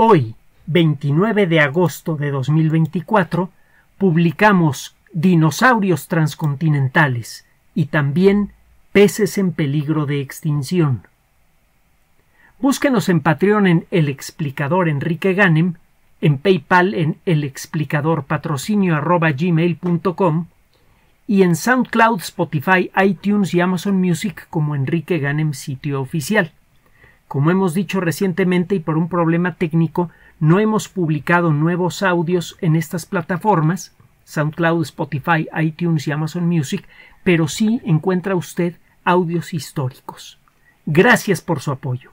Hoy, 29 de agosto de 2024, publicamos Dinosaurios transcontinentales y también Peces en peligro de extinción. Búsquenos en Patreon en El Explicador Enrique Ganem, en PayPal en El Explicador Patrocinio y en SoundCloud, Spotify, iTunes y Amazon Music como Enrique Ganem sitio oficial. Como hemos dicho recientemente y por un problema técnico, no hemos publicado nuevos audios en estas plataformas, SoundCloud, Spotify, iTunes y Amazon Music, pero sí encuentra usted audios históricos. Gracias por su apoyo.